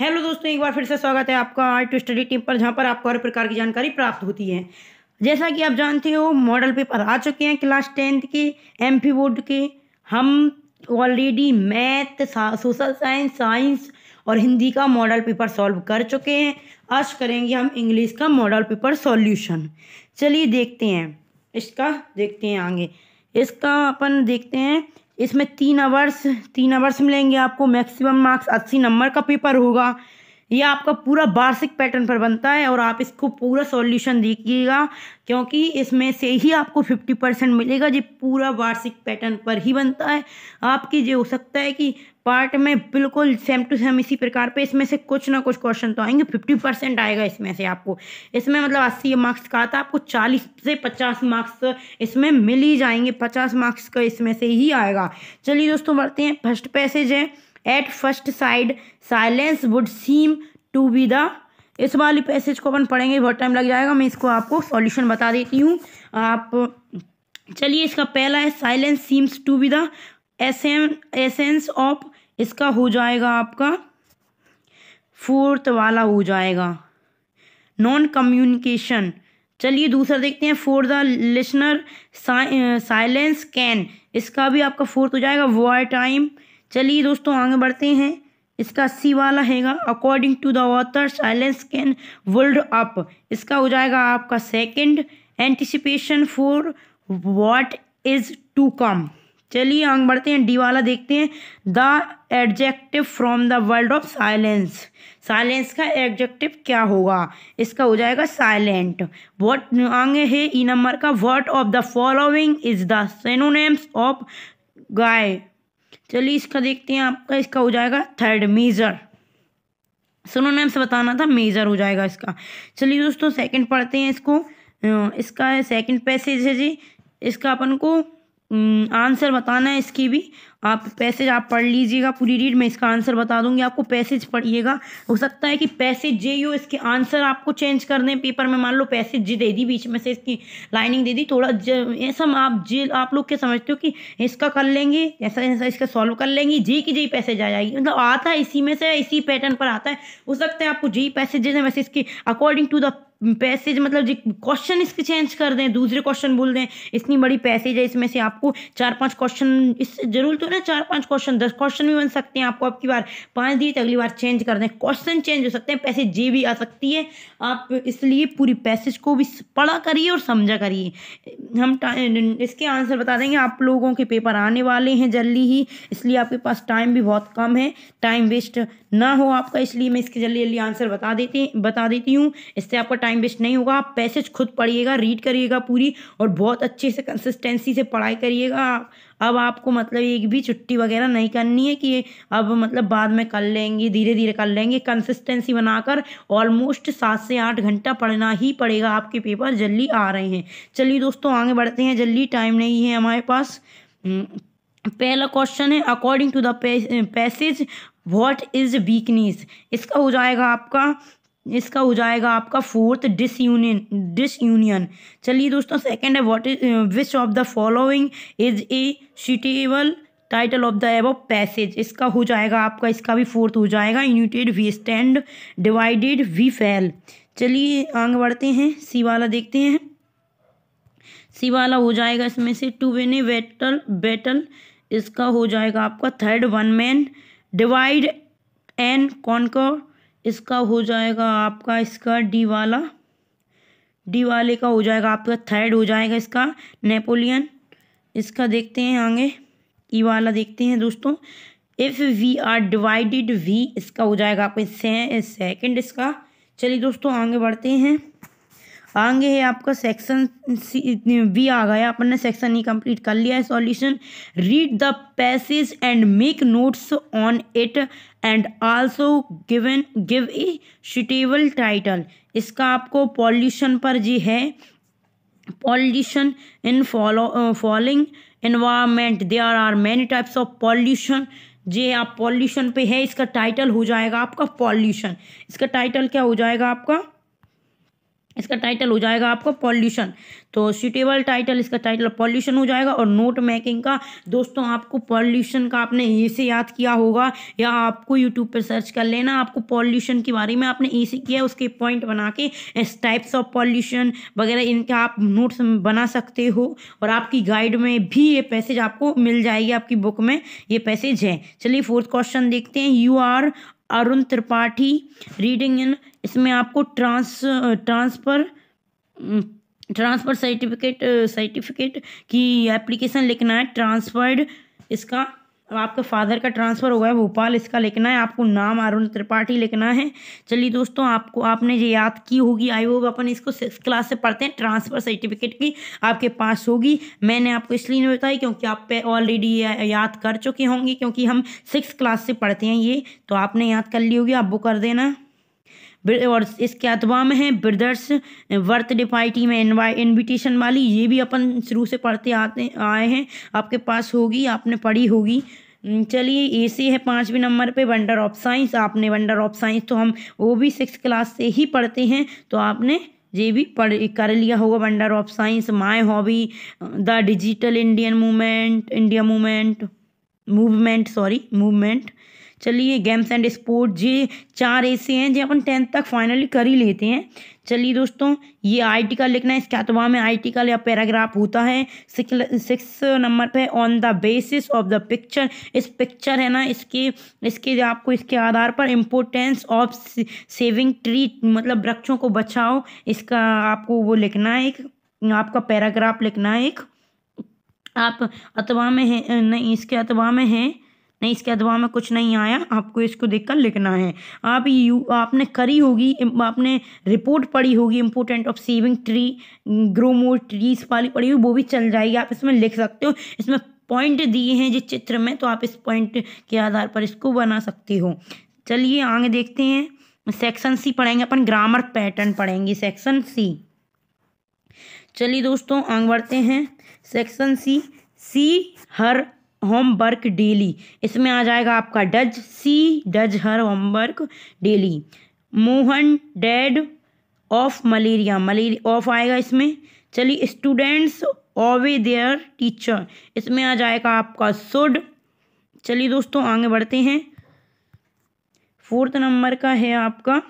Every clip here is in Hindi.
हेलो दोस्तों एक बार फिर से स्वागत है आपका आर्ट टू स्टडी टीम पर जहाँ पर आपको हर प्रकार की जानकारी प्राप्त होती है जैसा कि आप जानते हो मॉडल पेपर आ चुके हैं क्लास टेंथ के एम पी बोर्ड के हम already math social science science और हिंदी का मॉडल पेपर सॉल्व कर चुके हैं आज करेंगे हम इंग्लिश का मॉडल पेपर सॉल्यूशन चलिए देखते हैं इसका देखते हैं आगे इसका अपन देखते हैं इसमें तीन आवर्स तीन आवर्स मिलेंगे आपको मैक्सिमम मार्क्स अस्सी नंबर का पेपर होगा ये आपका पूरा वार्षिक पैटर्न पर बनता है और आप इसको पूरा सॉल्यूशन देखिएगा क्योंकि इसमें से ही आपको फिफ्टी परसेंट मिलेगा जो पूरा वार्षिक पैटर्न पर ही बनता है आपकी जो हो सकता है कि पार्ट में बिल्कुल सेम टू सेम इसी प्रकार पे इसमें से कुछ ना कुछ क्वेश्चन तो आएंगे फिफ्टी परसेंट आएगा इसमें से आपको इसमें मतलब अस्सी मार्क्स का आता आपको चालीस से पचास मार्क्स इसमें मिल ही जाएंगे पचास मार्क्स का इसमें से ही आएगा चलिए दोस्तों बढ़ते हैं फर्स्ट पैसेज है at first sight silence would seem to be the इस वाली पैसेज को अपन पढ़ेंगे बहुत टाइम लग जाएगा मैं इसको आपको सॉल्यूशन बता देती हूँ आप चलिए इसका पहला है silence seems to be the essence essence of इसका हो जाएगा आपका फोर्थ वाला हो जाएगा नॉन कम्युनिकेशन चलिए दूसरा देखते हैं for the listener silence can इसका भी आपका फोर्थ हो जाएगा वॉर टाइम चलिए दोस्तों आगे बढ़ते हैं इसका सी वाला हैगा according to the author silence can world up इसका हो जाएगा आपका second anticipation for what is to come चलिए आगे बढ़ते हैं डी वाला देखते हैं the adjective from the world of silence silence का एडजेक्टिव क्या होगा इसका हो जाएगा साइलेंट वॉट आगे है ई e नंबर का word of the following is the synonyms of guy चलिए इसका देखते हैं आपका इसका हो जाएगा थर्ड मेजर सुनो ने से बताना था मेजर हो जाएगा इसका चलिए दोस्तों सेकंड पढ़ते हैं इसको अं, इसका सेकंड पैसेज है जी इसका अपन को आंसर अं, बताना है इसकी भी आप पैसेज आप पढ़ लीजिएगा पूरी रीड मैं इसका आंसर बता दूंगी आपको पैसेज पढ़िएगा हो सकता है कि पैसेज जे यू इसके आंसर आपको चेंज कर दें पेपर में मान लो पैसेज जे दे दी बीच में से इसकी लाइनिंग दे दी थोड़ा ज ऐसा आप जे आप लोग क्या समझते हो कि इसका कर लेंगे ऐसा ऐसा इसका सॉल्व कर लेंगे जे की जे पैसेज आ जाएगी मतलब आता है इसी में से इसी पैटर्न पर आता है हो सकता है आपको जे पैसेज दें वैसे इसके अकॉर्डिंग टू द पैसेज मतलब जी क्वेश्चन इसके चेंज कर दें दूसरे क्वेश्चन बोल दें इतनी बड़ी पैसेज है इसमें से आपको चार पांच क्वेश्चन इस जरूर तो करना चार पांच क्वेश्चन दस क्वेश्चन भी बन सकते हैं आपको आपकी बार पांच दिए तो अगली बार चेंज कर दें क्वेश्चन चेंज हो सकते हैं पैसे जी भी आ सकती है आप इसलिए पूरी पैसेज को भी पढ़ा करिए और समझा करिए हम इसके आंसर बता देंगे आप लोगों के पेपर आने वाले हैं जल्दी ही इसलिए आपके पास टाइम भी बहुत कम है टाइम वेस्ट ना हो आपका इसलिए मैं इसके जल्दी जल्दी आंसर बता देते बता देती हूँ इससे आपका टाइम वेस्ट नहीं होगा आप पैसेज खुद पढ़िएगा रीड करिएगा पूरी और बहुत अच्छे से कंसिस्टेंसी से पढ़ाई करिएगा अब आपको मतलब एक भी छुट्टी वगैरह नहीं करनी है कि अब मतलब बाद में कर लेंगे धीरे धीरे कर लेंगे कंसिस्टेंसी बनाकर ऑलमोस्ट सात से आठ घंटा पढ़ना ही पड़ेगा आपके पेपर जल्दी आ रहे हैं चलिए दोस्तों आगे बढ़ते हैं जल्दी टाइम नहीं है हमारे पास हम्म, पहला क्वेश्चन है according to the passage what is weakness इसका हो जाएगा आपका इसका हो जाएगा आपका fourth disunion disunion चलिए दोस्तों सेकंड है what is which of the following is a suitable title of the above passage इसका हो जाएगा आपका इसका भी फोर्थ हो जाएगा united we stand divided we fall चलिए आगे बढ़ते हैं सी वाला देखते हैं सी वाला हो जाएगा इसमें से to win a battle battle इसका हो जाएगा आपका third one man divide and conquer इसका हो जाएगा आपका इसका डी वाला डी वाले का हो जाएगा आपका थर्ड हो जाएगा इसका नेपोलियन इसका देखते हैं आगे ई e वाला देखते हैं दोस्तों if we are divided we इसका हो जाएगा आपका सेकंड सेकेंड इसका चलिए दोस्तों आगे बढ़ते हैं आगे है आपका सेक्शन बी आ गया अपन ने सेक्शन ई कंप्लीट कर लिया है solution read the passage and make notes on it and also given give a suitable title इसका आपको पॉल्यूशन पर जी है pollution in following uh, falling are are are many types of जे हाँ, आप पॉल्यूशन पे है इसका टाइटल हो जाएगा आपका पॉल्यूशन इसका टाइटल क्या हो जाएगा आपका इसका टाइटल हो जाएगा आपका पॉल्यूशन तो सीटेबल टाइटल इसका टाइटल पॉल्यूशन हो जाएगा और नोट मेकिंग का दोस्तों आपको पॉल्यूशन का आपने ए से याद किया होगा या आपको यूट्यूब पर सर्च कर लेना आपको पॉल्यूशन के बारे में आपने ए से किया उसके पॉइंट बना के इस टाइप्स ऑफ पॉल्यूशन वगैरह इनका आप नोट्स बना सकते हो और आपकी गाइड में भी ये पैसेज आपको मिल जाएगी आपकी बुक में ये पैसेज है चलिए फोर्थ क्वेश्चन देखते हैं you are Arun Tripathi reading in इसमें आपको trans transfer transfer certificate certificate की एप्लीकेशन लिखना है ट्रांसफर्ड इसका आपके फादर का ट्रांसफ़र हुआ है भोपाल इसका लिखना है आपको नाम अरुण त्रिपाठी लिखना है चलिए दोस्तों आपको आपने ये याद की होगी आई होप अपन इसको सिक्स क्लास से पढ़ते हैं ट्रांसफ़र सर्टिफिकेट की आपके पास होगी मैंने आपको इसलिए नहीं बताई क्योंकि आप पे ऑलरेडी याद कर चुके होंगे क्योंकि हम सिक्स क्लास से पढ़ते हैं ये तो आपने याद कर ली होगी आप वो कर देना और इसके अतवा में है ब्रदर्स वर्थ पार्टी में इन्विटेशन वाली ये भी अपन शुरू से पढ़ते आते आए हैं आपके पास होगी आपने पढ़ी होगी चलिए ए सी है पाँचवें नंबर पे वंडर ऑफ साइंस आपने वंडर ऑफ साइंस तो हम वो भी सिक्स क्लास से ही पढ़ते हैं तो आपने ये भी पढ़ कर लिया होगा wonder of science my hobby the digital Indian movement India movement movement sorry movement चलिए गेम्स एंड स्पोर्ट ये चार ऐसे हैं जो अपन टेंथ तक फाइनली कर ही लेते हैं चलिए दोस्तों ये आई का लिखना है इसके अतवा में आई का या पैराग्राफ होता है सिक्स नंबर पे on the basis of the picture इस पिक्चर है ना इसके इसके आपको इसके आधार पर इम्पोर्टेंस ऑफ सेविंग ट्री मतलब वृक्षों को बचाओ इसका आपको वो लिखना है एक आपका पैराग्राफ लिखना है एक आप अतवा में है नहीं इसके अतवा में है नहीं इसके अधवा में कुछ नहीं आया आपको इसको देखकर लिखना है आप यू आपने करी होगी आपने रिपोर्ट पढ़ी होगी important of saving tree grow more trees वाली पढ़ी हुई वो भी चल जाएगी आप इसमें लिख सकते हो इसमें पॉइंट दिए हैं जिस चित्र में तो आप इस पॉइंट के आधार पर इसको बना सकते हो चलिए आगे देखते हैं सेक्शन सी पढ़ेंगे अपन ग्रामर पैटर्न पढ़ेंगे सेक्शन सी चलिए दोस्तों आगे बढ़ते हैं section C she her homework daily इसमें आ जाएगा आपका does she does her homework daily Mohan dead of malaria malaria of आएगा इसमें चलिए स्टूडेंट्स ऑवे देयर टीचर इसमें आ जाएगा आपका सुड चलिए दोस्तों आगे बढ़ते हैं फोर्थ नंबर का है आपका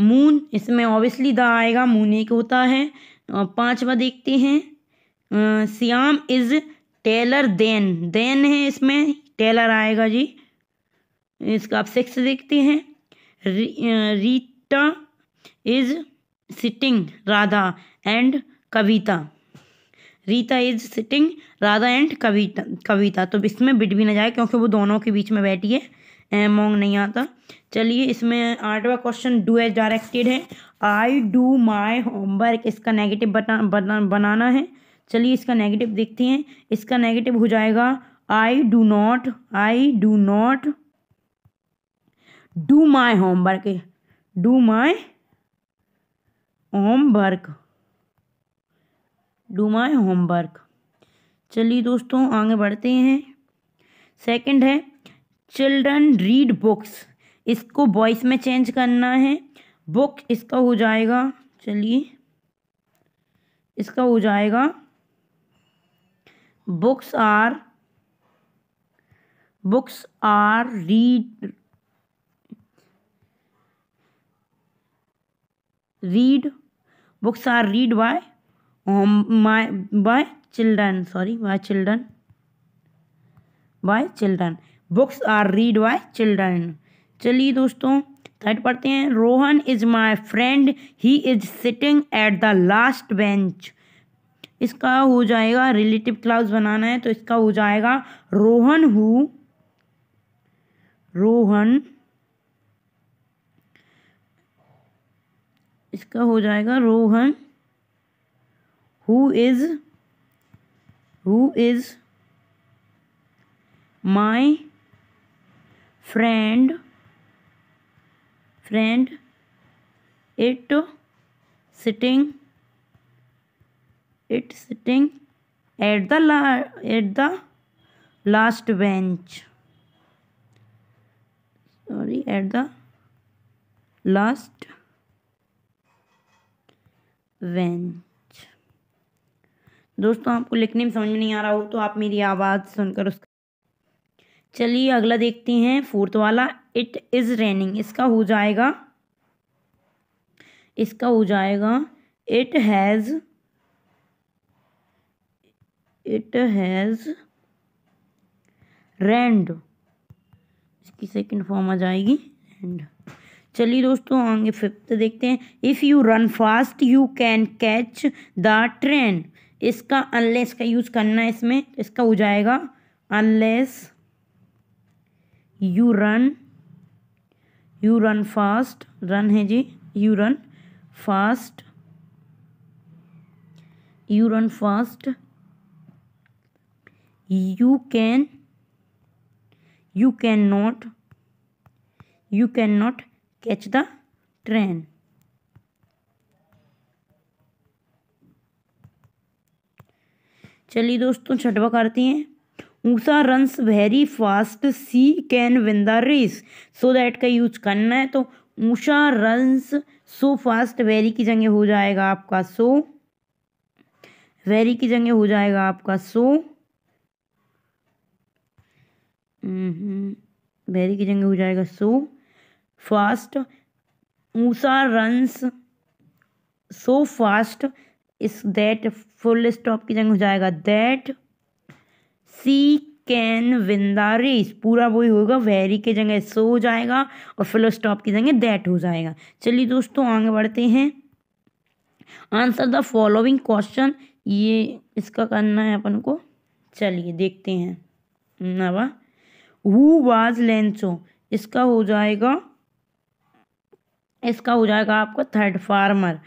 मून इसमें ऑब्वियसली द आएगा मून एक होता है पांचवा देखते हैं Shyam is tailor then then है इसमें टेलर आएगा जी इसका आप सिक्स देखते हैं Rita is sitting Radha and Kavita Rita is sitting Radha and Kavita Kavita तो इसमें बिट भी ना जाए क्योंकि वो दोनों के बीच में बैठी है मोंग नहीं आता चलिए इसमें आठवा क्वेश्चन डू एज डायरेक्टेड है आई डू माई होमवर्क इसका नेगेटिव बना, बना बनाना है चलिए इसका नेगेटिव देखते हैं इसका नेगेटिव हो जाएगा I do not I do not do my homework do my homework do my homework चलिए दोस्तों आगे बढ़ते हैं सेकंड है चिल्ड्रन रीड बुक्स इसको वॉइस में चेंज करना है बुक इसका हो जाएगा चलिए इसका हो जाएगा books are books are read read books are read by um, my by children sorry by children by children books are read by children चलिए दोस्तों थर्ड पढ़ते हैं Rohan is my friend he is sitting at the last bench इसका हो जाएगा रिलेटिव क्लाउज बनाना है तो इसका हो जाएगा रोहन हु रोहन इसका हो जाएगा Rohan who is who is my friend friend it sitting it sitting at the at the last bench sorry at the last bench दोस्तों आपको लिखने में समझ में नहीं आ रहा हो तो आप मेरी आवाज़ सुनकर उसका चलिए अगला देखते हैं फोर्थ वाला इट इज़ रेनिंग इसका हो जाएगा इसका हो जाएगा it has it has rained इसकी सेकंड फॉर्म आ जाएगी रेंड चलिए दोस्तों आगे फिफ्थ देखते हैं if you run fast you can catch the train इसका अनलेस का यूज़ करना है इसमें तो इसका हो जाएगा unless you run you run fast run है जी you run fast you run fast you can you can not you can not catch the train चलिए दोस्तों छठवा करते हैं Usha runs very fast she can win the race so that का यूज करना है तो Usha runs so fast very की जगह हो जाएगा आपका सो वेरी की जगह हो जाएगा आपका सो बैरी की जगह हो जाएगा so fast Usha runs so fast इस दैट फुल स्टॉप की जगह हो जाएगा that she can win the race पूरा वही होगा वेरी के जगह सो हो जाएगा और फुल स्टॉप की जगह दैट हो जाएगा चलिए दोस्तों आगे बढ़ते हैं आंसर द फॉलोइंग क्वेश्चन ये इसका करना है अपन को चलिए देखते हैं नवा हु वाज लेंसो इसका हो जाएगा इसका हो जाएगा आपका third former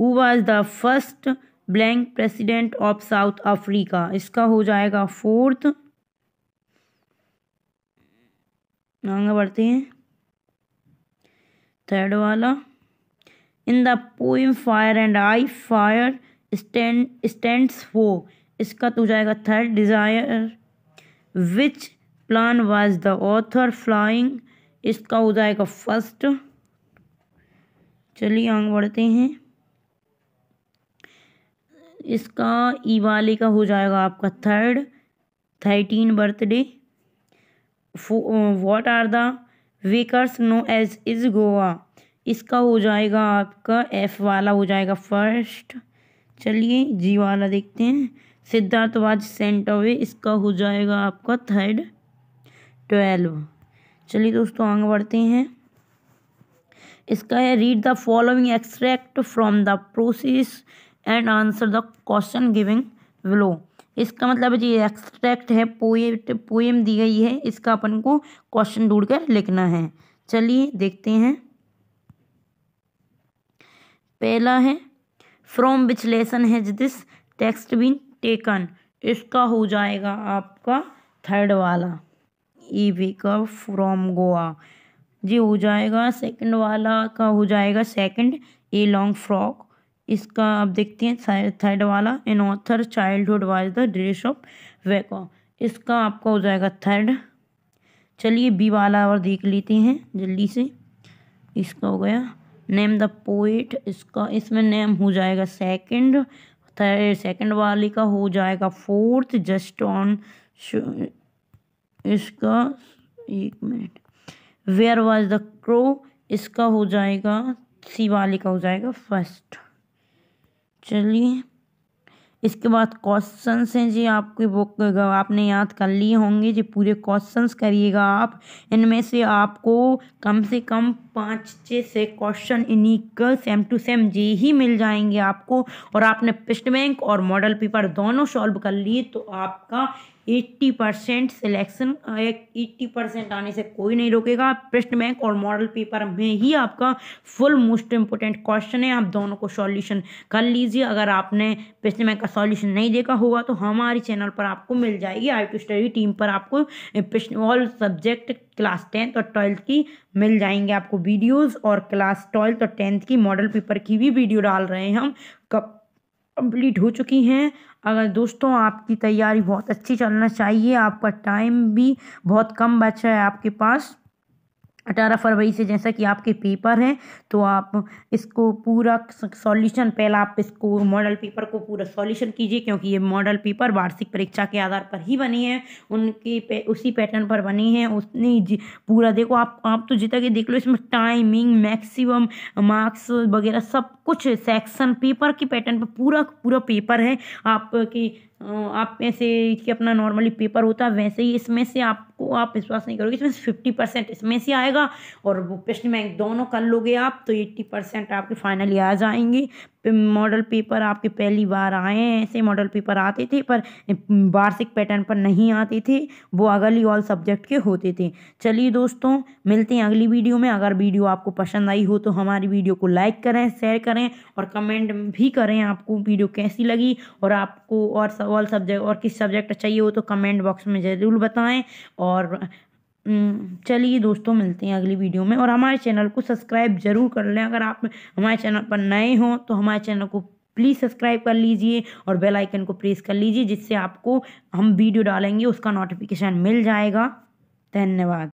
who was the first black president of South Africa इसका हो जाएगा फोर्थ आगे बढ़ते हैं थर्ड वाला in the poem fire and I fire stand stands for इसका तो जाएगा third desire which plan was the author flying इसका हो जाएगा फर्स्ट चलिए आगे बढ़ते हैं इसका ई वाले का हो जाएगा आपका third thirteen birthday what are the wakers no age is Goa इसका हो जाएगा आपका एफ वाला हो जाएगा फर्स्ट चलिए जी वाला देखते हैं सिद्धार्थ सेंट सेंटोवे इसका हो जाएगा आपका थर्ड ट्वेल्व चलिए दोस्तों आगे बढ़ते हैं इसका है read the following extract from the process and answer the question giving below इसका मतलब जी एक्सट्रैक्ट है पोएट पोएम दी गई है इसका अपन को क्वेश्चन ढूंढ कर लिखना है चलिए देखते हैं पहला है from which lesson has this text been taken इसका हो जाएगा आपका थर्ड वाला ई का फ्रॉम गोवा जी हो जाएगा सेकंड वाला का हो जाएगा सेकंड ए लॉन्ग फ्रॉक इसका आप देखते हैं थर्ड वाला in author childhood was the dress of wacko इसका आपका हो जाएगा थर्ड चलिए बी वाला और देख लेते हैं जल्दी से इसका हो गया नेम द पोइट इसका इसमें नेम हो जाएगा सेकंड थर्ड सेकंड वाले का हो जाएगा फोर्थ जस्ट ऑन इसका एक minute where was the crow इसका हो जाएगा सी वाले का हो जाएगा फर्स्ट चलिए इसके बाद क्वेश्चंस हैं जी आपकी बुक आपने याद कर लिए होंगे जी पूरे क्वेश्चंस करिएगा आप इनमें से आपको कम से कम पाँच छः से क्वेश्चन इन्हीं सेम टू सेम जी ही मिल जाएंगे आपको और आपने पिस्ट बैंक और मॉडल पेपर दोनों सॉल्व कर लिए तो आपका eighty percent selection eighty percent आने से कोई नहीं रोकेगा प्रश्न बैंक और मॉडल पेपर में ही आपका फुल मोस्ट इम्पोर्टेंट क्वेश्चन है आप दोनों को सॉल्यूशन कर लीजिए अगर आपने प्रश्न बैंक का सॉल्यूशन नहीं देखा होगा तो हमारे चैनल पर आपको मिल जाएगी आई टू स्टडी टीम पर आपको प्रश्न ऑल सब्जेक्ट क्लास टेंथ और ट्वेल्थ की मिल जाएंगे आपको वीडियोज और क्लास ट्वेल्थ और टेंथ की मॉडल पेपर की भी वीडियो डाल रहे हैं हम कब कंप्लीट हो चुकी हैं अगर दोस्तों आपकी तैयारी बहुत अच्छी चलना चाहिए आपका टाइम भी बहुत कम बचा है आपके पास अठारह फरवरी से जैसा कि आपके पेपर हैं तो आप इसको पूरा सॉल्यूशन पहला आप इसको मॉडल पेपर को पूरा सॉल्यूशन कीजिए क्योंकि ये मॉडल पेपर वार्षिक परीक्षा के आधार पर ही बनी है उनकी पे, उसी पैटर्न पर बनी है उसने पूरा देखो आप आप तो जितना के देख लो इसमें टाइमिंग मैक्सिमम मार्क्स वगैरह सब कुछ सेक्शन पेपर के पैटर्न पर पूरा पूरा पेपर है आपके आप में से कि अपना नॉर्मली पेपर होता है वैसे ही इसमें से आपको आप विश्वास नहीं करोगे इसमें से फिफ्टी परसेंट इसमें से आएगा और वो प्रश्न बैंक दोनों कर लोगे आप तो एट्टी परसेंट आपके फाइनली आ जाएंगे मॉडल पेपर आपके पहली बार आए हैं ऐसे मॉडल पेपर आते थे पर वार्षिक पैटर्न पर नहीं आते थे वो अगली ऑल सब्जेक्ट के होते थे चलिए दोस्तों मिलते हैं अगली वीडियो में अगर वीडियो आपको पसंद आई हो तो हमारी वीडियो को लाइक करें शेयर करें और कमेंट भी करें आपको वीडियो कैसी लगी और आपको और ऑल सब्जेक्ट और किस सब्जेक्ट चाहिए हो तो कमेंट बॉक्स में ज़रूर बताएँ और हम्म, चलिए दोस्तों मिलते हैं अगली वीडियो में और हमारे चैनल को सब्सक्राइब ज़रूर कर लें अगर आप हमारे चैनल पर नए हों तो हमारे चैनल को प्लीज़ सब्सक्राइब कर लीजिए और बेल आइकन को प्रेस कर लीजिए जिससे आपको हम वीडियो डालेंगे उसका नोटिफिकेशन मिल जाएगा धन्यवाद